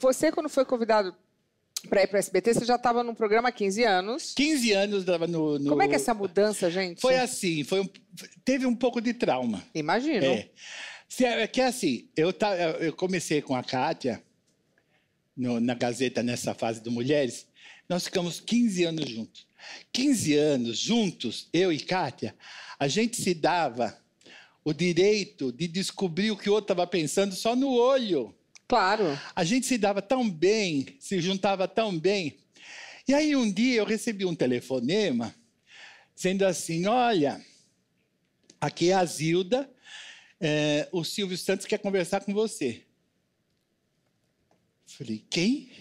Você, quando foi convidado para ir para o SBT, você já estava num programa há 15 anos. 15 anos estava no, no, Como é que é essa mudança, gente? Foi assim, foi um... teve um pouco de trauma. Imagino. É. é, é que é assim, eu, tá, eu comecei com a Kátia no, na Gazeta nessa fase do Mulheres. Nós ficamos 15 anos juntos. 15 anos juntos, eu e Kátia, a gente se dava o direito de descobrir o que o outro estava pensando só no olho. Claro. A gente se dava tão bem, se juntava tão bem. E aí um dia eu recebi um telefonema dizendo assim: Olha, aqui é a Zilda, é, o Silvio Santos quer conversar com você. Falei: Quem?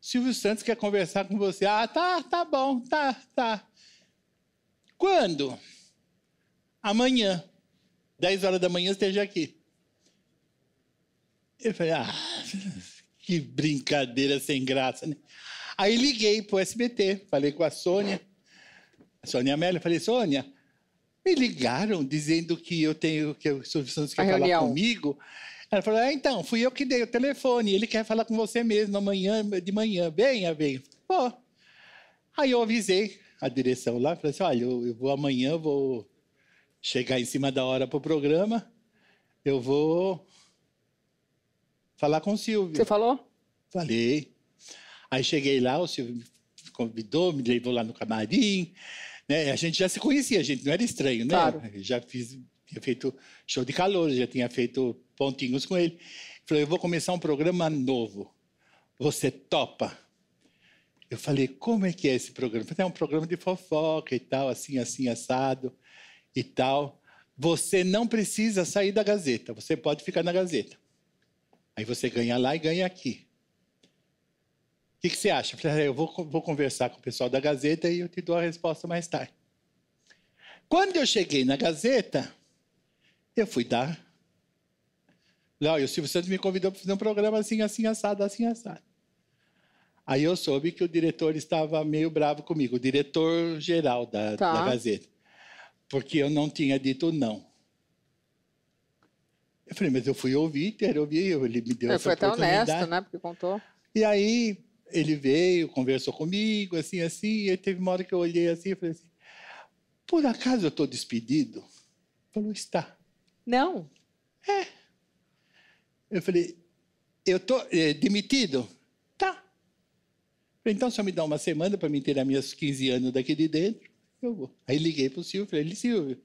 Silvio Santos quer conversar com você. Ah, tá, tá bom, tá, tá. Quando? Amanhã. 10 horas da manhã esteja aqui. Eu falei, ah, que brincadeira sem graça, né? Aí liguei pro SBT, falei com a Sônia, a Sônia Amélia, falei, Sônia, me ligaram dizendo que eu tenho, que o Silvio Santos quer a falar reunião. comigo. Ela falou, ah, então, fui eu que dei o telefone, ele quer falar com você mesmo amanhã, de manhã, bem, bem. Pô. Aí eu avisei a direção lá, falei assim, olha, eu, eu vou amanhã, vou chegar em cima da hora pro programa, eu vou falar com o Silvio. Você falou? Falei. Aí cheguei lá, o Silvio me convidou, me levou lá no camarim. Né? A gente já se conhecia, a gente não era estranho, né? Claro. já fiz, tinha feito show de calor, já tinha feito pontinhos com ele. Falou, eu vou começar um programa novo. Você topa? Eu falei, como é que é esse programa? Falei, é um programa de fofoca e tal, assim, assim, assado e tal. Você não precisa sair da Gazeta, você pode ficar na Gazeta. Aí você ganha lá e ganha aqui. O que, que você acha? Ah, eu vou, vou conversar com o pessoal da Gazeta e eu te dou a resposta mais tarde. Quando eu cheguei na Gazeta, eu fui dar. Olha, o Silvio Santos me convidou para fazer um programa assim, assim, assado, assim, assado. Aí eu soube que o diretor estava meio bravo comigo, o diretor geral da, tá. da Gazeta, porque eu não tinha dito não. Eu falei, mas eu fui ouvir, ter ouvido, ele me deu eu essa oportunidade. Foi até honesto, né? Porque contou. E aí ele veio, conversou comigo, assim, assim, e teve uma hora que eu olhei assim e falei assim, por acaso eu estou despedido? Ele falou, está. Não. É. Eu falei, eu estou é, demitido? Tá. Falei, então só me dá uma semana para me inteirar minhas 15 anos daqui de dentro, eu vou. Aí liguei para o Silvio, falei, Silvio,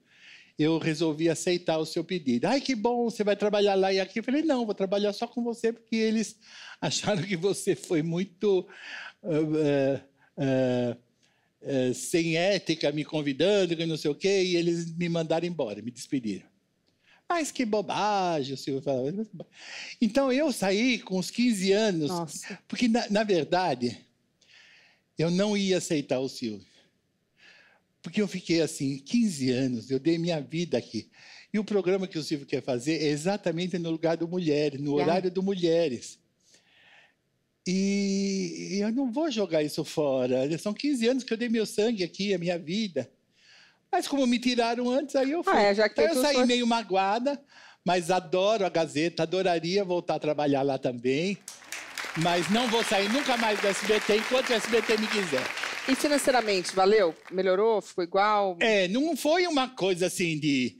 eu resolvi aceitar o seu pedido. Ai, que bom, você vai trabalhar lá e aqui. Eu falei, não, vou trabalhar só com você, porque eles acharam que você foi muito uh, uh, uh, sem ética, me convidando, não sei o quê, e eles me mandaram embora, me despediram. Mas que bobagem, o Silvio falava. Então eu saí com uns 15 anos, Nossa. porque na, na verdade eu não ia aceitar o Silvio. Porque eu fiquei assim, 15 anos, eu dei minha vida aqui. E o programa que o Silvio quer fazer é exatamente no lugar do Mulheres, no horário do Mulheres. E eu não vou jogar isso fora. São 15 anos que eu dei meu sangue aqui, a minha vida. Mas como me tiraram antes, aí eu ah, fui. Ah, é, já que então eu saí meio magoada, mas adoro a Gazeta, adoraria voltar a trabalhar lá também. Mas não vou sair nunca mais do SBT enquanto o SBT me quiser. E financeiramente, valeu? Melhorou? Ficou igual? É, não foi uma coisa assim de,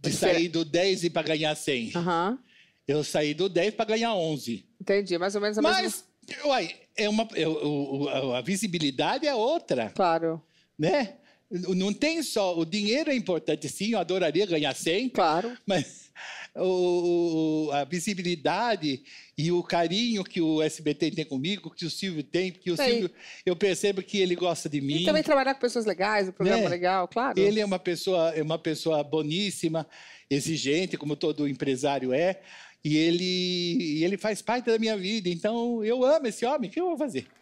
de sair do 10 e para ganhar 100. Aham. Eu saí do 10 para ganhar 11. Entendi, mais ou menos a Mas, mesma... uai, é uma, eu, é, eu, a visibilidade é outra, Claro. né? não tem só. O dinheiro é importante, sim, eu adoraria ganhar 100. Claro. Mas o, o, a visibilidade e o carinho que o SBT tem comigo, que o Silvio tem, que o Silvio, eu percebo que ele gosta de mim. E também trabalhar com pessoas legais, o um programa né? legal, claro. Ele é uma pessoa, é uma pessoa boníssima, exigente, como todo empresário é. E ele, ele faz parte da minha vida, então eu amo esse homem, o que eu vou fazer?